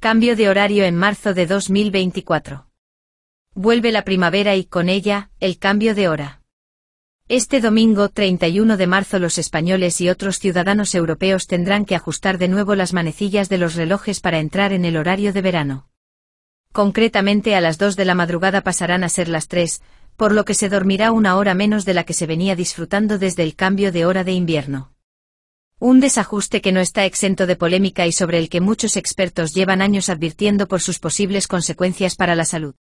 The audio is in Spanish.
Cambio de horario en marzo de 2024. Vuelve la primavera y con ella, el cambio de hora. Este domingo 31 de marzo los españoles y otros ciudadanos europeos tendrán que ajustar de nuevo las manecillas de los relojes para entrar en el horario de verano. Concretamente a las 2 de la madrugada pasarán a ser las 3, por lo que se dormirá una hora menos de la que se venía disfrutando desde el cambio de hora de invierno. Un desajuste que no está exento de polémica y sobre el que muchos expertos llevan años advirtiendo por sus posibles consecuencias para la salud.